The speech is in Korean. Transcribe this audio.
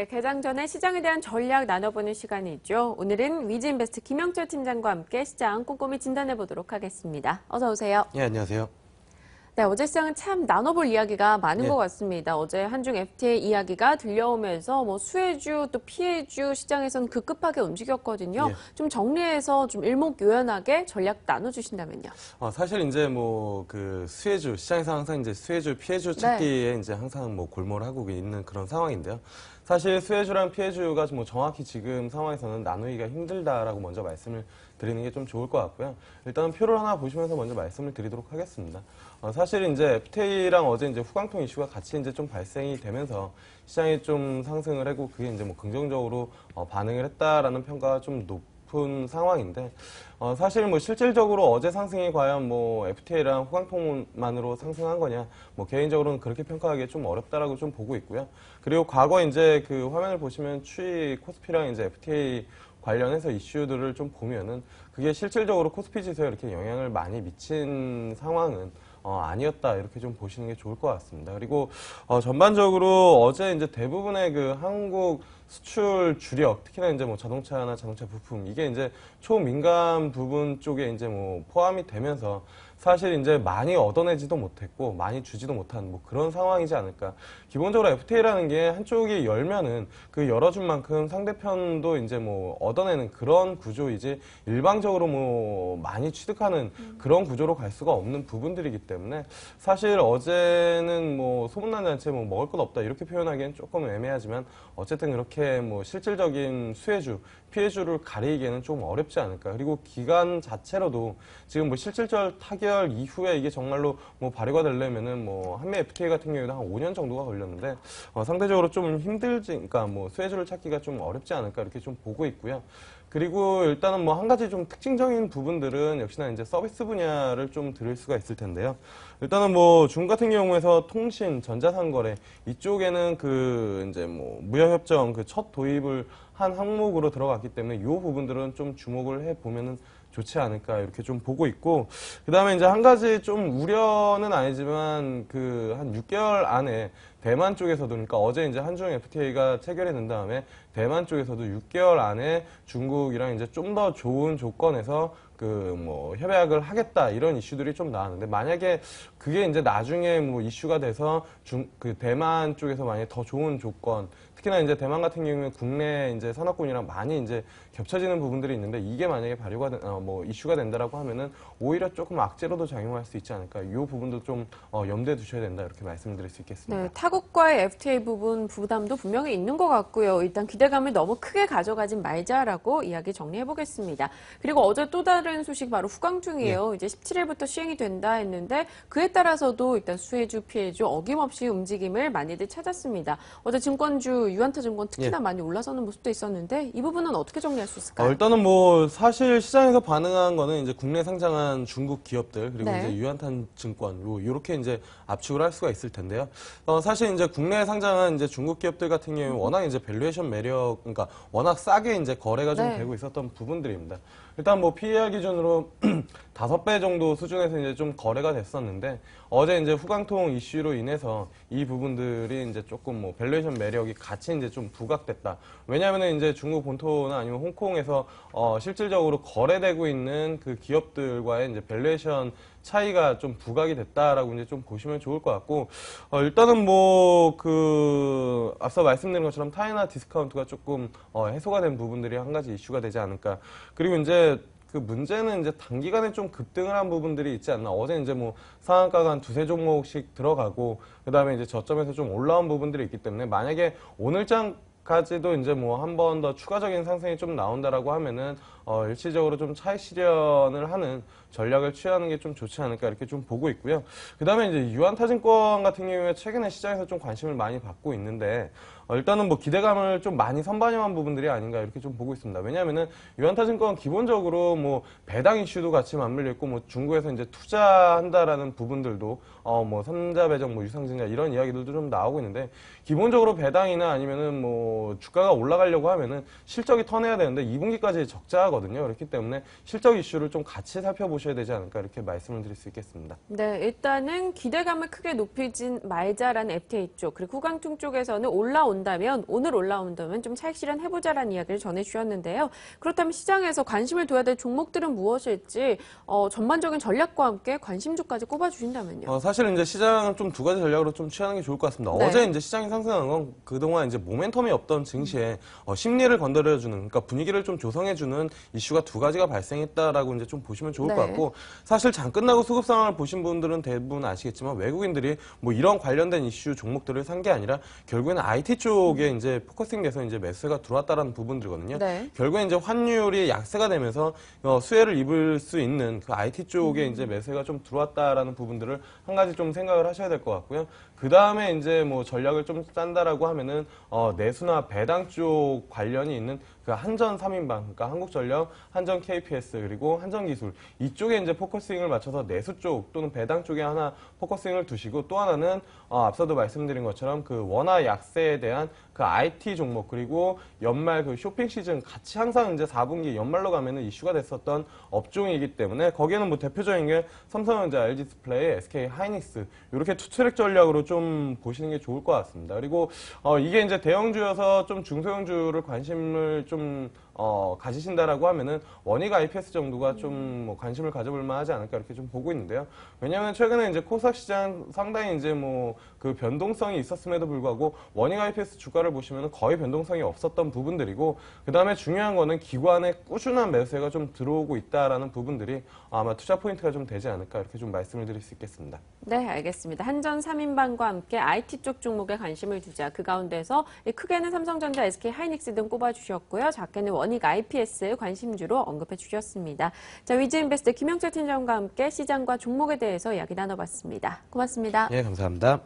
네, 개장 전에 시장에 대한 전략 나눠보는 시간이죠. 오늘은 위즈인베스트 김영철 팀장과 함께 시장 꼼꼼히 진단해 보도록 하겠습니다. 어서 오세요. 예, 네, 안녕하세요. 네, 어제 시장은 참 나눠볼 이야기가 많은 네. 것 같습니다. 어제 한중 FTA 이야기가 들려오면서 뭐 수혜주 또 피해주 시장에선 급급하게 움직였거든요. 네. 좀 정리해서 좀 일목요연하게 전략 나눠주신다면요. 아, 사실 이제 뭐 그 수혜주 시장에서 항상 이제 수혜주 피해주 네. 찾기에 네. 이제 항상 뭐 골몰하고 있는 그런 상황인데요. 사실 수혜주랑 피해주가 뭐 정확히 지금 상황에서는 나누기가 힘들다라고 먼저 말씀을 드리는 게 좀 좋을 것 같고요. 일단 표를 하나 보시면서 먼저 말씀을 드리도록 하겠습니다. 어, 사실 이제 FTA랑 어제 이제 후광통 이슈가 같이 이제 좀 발생이 되면서 시장이 좀 상승을 하고 그게 이제 뭐 긍정적으로 어, 반응을 했다라는 평가가 좀 높. 싶은 상황인데 어, 사실 뭐 실질적으로 어제 상승이 과연 뭐 FTA랑 호강통만으로 상승한 거냐 뭐 개인적으로는 그렇게 평가하기 에좀 어렵다라고 좀 보고 있고요. 그리고 과거 이제 그 화면을 보시면 추이 코스피랑 이제 FTA 관련해서 이슈들을 좀 보면은 그게 실질적으로 코스피 지수에 이렇게 영향을 많이 미친 상황은 어, 아니었다 이렇게 좀 보시는 게 좋을 것 같습니다. 그리고 어, 전반적으로 어제 이제 대부분의 그 한국 수출 주력, 특히나 이제 뭐 자동차나 자동차 부품 이게 이제 초민감 부분 쪽에 이제 뭐 포함이 되면서 사실 이제 많이 얻어내지도 못했고 많이 주지도 못한 뭐 그런 상황이지 않을까. 기본적으로 FTA라는 게 한쪽이 열면은 그 열어준 만큼 상대편도 이제 뭐 얻어내는 그런 구조이지 일방적으로 뭐 많이 취득하는 음. 그런 구조로 갈 수가 없는 부분들이기 때문에 사실 어제는 뭐 소문난 단체 뭐 먹을 것 없다 이렇게 표현하기엔 조금 애매하지만 어쨌든 그렇게 이렇게 뭐 실질적인 수혜주, 피해주를 가리기에는 좀 어렵지 않을까. 그리고 기간 자체로도 지금 뭐 실질적 타결 이후에 이게 정말로 뭐 발효가 되려면은 뭐 한미 FTA 같은 경우에도 한 5년 정도가 걸렸는데 어, 상대적으로 좀 힘들지, 그러니까 뭐 수혜주를 찾기가 좀 어렵지 않을까 이렇게 좀 보고 있고요. 그리고 일단은 뭐 한 가지 좀 특징적인 부분들은 역시나 이제 서비스 분야를 좀 들을 수가 있을 텐데요. 일단은 뭐 중 같은 경우에서 통신, 전자상거래 이쪽에는 그 이제 뭐 무역협정 그 첫 도입을 한 항목으로 들어갔기 때문에 이 부분들은 좀 주목을 해보면 좋지 않을까 이렇게 좀 보고 있고 그 다음에 이제 한 가지 좀 우려는 아니지만 그 한 6개월 안에 대만 쪽에서도 그러니까 어제 이제 한중 FTA가 체결이 된 다음에 대만 쪽에서도 6개월 안에 중국이랑 이제 좀 더 좋은 조건에서 그뭐 협약을 하겠다 이런 이슈들이 좀 나왔는데 만약에 그게 이제 나중에 뭐 이슈가 돼서 중 그 대만 쪽에서 만약에 더 좋은 조건 특히나 이제 대만 같은 경우에 국내 이제 산업군이랑 많이 이제 겹쳐지는 부분들이 있는데 이게 만약에 발효가 어, 뭐 이슈가 된다라고 하면은 오히려 조금 악재로도 작용할 수 있지 않을까 이 부분도 좀 어, 염두에 두셔야 된다 이렇게 말씀드릴 수 있겠습니다. 네, 타국과의 FTA 부분 부담도 분명히 있는 것 같고요. 일단 기대감을 너무 크게 가져가진 말자라고 이야기 정리해 보겠습니다. 그리고 어제 또 다른 다른 소식 이 바로 후광중이에요. 예. 이제 17일부터 시행이 된다 했는데 그에 따라서도 일단 수혜주, 피해주 어김없이 움직임을 많이들 찾았습니다. 어제 증권주 유한타증권 특히나 예. 많이 올라서는 모습도 있었는데 이 부분은 어떻게 정리할 수 있을까요? 어, 일단은 뭐 사실 시장에서 반응한 거는 이제 국내 상장한 중국 기업들 그리고 네. 이제 유한탄증권요 요렇게 이제 압축을 할 수가 있을 텐데요. 어, 사실 이제 국내 상장한 이제 중국 기업들 같은 경우 음. 워낙 이제 밸류에이션 매력 그러니까 워낙 싸게 이제 거래가 좀 네. 되고 있었던 부분들입니다. 일단 뭐 PER 기준으로 다섯 배 정도 수준에서 이제 좀 거래가 됐었는데 어제 이제 후광통 이슈로 인해서 이 부분들이 이제 조금 뭐 밸류에이션 매력이 같이 이제 좀 부각됐다. 왜냐하면 이제 중국 본토나 아니면 홍콩에서 어 실질적으로 거래되고 있는 그 기업들과의 이제 밸류에이션 차이가 좀 부각이 됐다라고 이제 좀 보시면 좋을 것 같고 어 일단은 뭐 그 앞서 말씀드린 것처럼 타이나 디스카운트가 조금 어 해소가 된 부분들이 한 가지 이슈가 되지 않을까. 그리고 이제 그 문제는 이제 단기간에 좀 급등을 한 부분들이 있지 않나. 어제 이제 뭐 상한가가 한 두세 종목씩 들어가고 그다음에 이제 저점에서 좀 올라온 부분들이 있기 때문에 만약에 오늘장 까지도 이제 뭐 한 번 더 추가적인 상승이 좀 나온다라고 하면은 어, 일시적으로 좀 차익 실현을 하는 전략을 취하는 게 좀 좋지 않을까 이렇게 좀 보고 있고요. 그 다음에 이제 유한타진권 같은 경우에 최근에 시장에서 좀 관심을 많이 받고 있는데 어, 일단은 뭐 기대감을 좀 많이 선반영한 부분들이 아닌가 이렇게 좀 보고 있습니다. 왜냐하면은 유한타진권 기본적으로 뭐 배당 이슈도 같이 맞물려 있고 뭐 중국에서 이제 투자한다라는 부분들도 어뭐 삼자 배정 뭐 유상증자 이런 이야기들도 좀 나오고 있는데 기본적으로 배당이나 아니면은 뭐 주가가 올라가려고 하면은 실적이 터내야 되는데 2분기까지 적자가 하거든요. 그렇기 때문에 실적 이슈를 좀 같이 살펴보셔야 되지 않을까 이렇게 말씀을 드릴 수 있겠습니다. 네, 일단은 기대감을 크게 높이진 말자라는 FTA 쪽 그리고 후광중 쪽에서는 올라온다면 오늘 올라온다면 좀 차익실현 해보자라는 이야기를 전해주셨는데요. 그렇다면 시장에서 관심을 둬야 될 종목들은 무엇일지 어, 전반적인 전략과 함께 관심주까지 꼽아주신다면요. 어, 사실 이제 시장은 좀두 가지 전략으로 좀 취하는 게 좋을 것 같습니다. 네. 어제 이제 시장이 상승한 건 그동안 이제 모멘텀이 없던 증시에 어, 심리를 건드려주는 그러니까 분위기를 좀 조성해주는 이슈가 두 가지가 발생했다라고 이제 좀 보시면 좋을 네. 것 같고 사실 장 끝나고 수급 상황을 보신 분들은 대부분 아시겠지만 외국인들이 뭐 이런 관련된 이슈 종목들을 산 게 아니라 결국에는 IT 쪽에 음. 이제 포커싱돼서 이제 매수가 들어왔다라는 부분들이거든요. 네. 결국에 이제 환율이 약세가 되면서 어, 수혜를 입을 수 있는 그 IT 쪽에 음. 이제 매수가 좀 들어왔다라는 부분들을 한 가지 좀 생각을 하셔야 될 것 같고요. 그 다음에 이제 뭐 전략을 좀 짠다라고 하면은 어, 내수나 배당 쪽 관련이 있는 그 한전 3인방, 그러니까 한국전력, 한전 KPS 그리고 한전기술 이쪽에 이제 포커싱을 맞춰서 내수 쪽 또는 배당 쪽에 하나 포커싱을 두시고 또 하나는 어, 앞서도 말씀드린 것처럼 그 원화 약세에 대한 그 IT 종목 그리고 연말 그 쇼핑 시즌 같이 항상 이제 4분기 연말로 가면은 이슈가 됐었던 업종이기 때문에 거기에는 뭐 대표적인 게 삼성전자, LG디스플레이, SK 하이닉스 이렇게 투트랙 전략으로 좀 보시는 게 좋을 것 같습니다. 그리고 어, 이게 이제 대형주여서 좀 중소형주를 관심을 좀 어, 가지신다라고 하면은 원익 IPS 정도가 좀뭐 관심을 가져볼 만하지 않을까 이렇게 좀 보고 있는데요. 왜냐하면 최근에 이제 코스닥 시장 상당히 이제 뭐 그 변동성이 있었음에도 불구하고 원익 IPS 주가를 보시면 거의 변동성이 없었던 부분들이고 그 다음에 중요한 거는 기관의 꾸준한 매수세가 좀 들어오고 있다라는 부분들이 아마 투자 포인트가 좀 되지 않을까 이렇게 좀 말씀을 드릴 수 있겠습니다. 네, 알겠습니다. 한전 3인방과 함께 IT 쪽 종목에 관심을 두자 그 가운데서 크게는 삼성전자, SK 하이닉스 등 꼽아주셨고요. 작게는 원 전익 IPS 관심주로 언급해 주셨습니다. 자, 위즈인베스트 김영철 팀장과 함께 시장과 종목에 대해서 이야기 나눠봤습니다. 고맙습니다. 네, 감사합니다.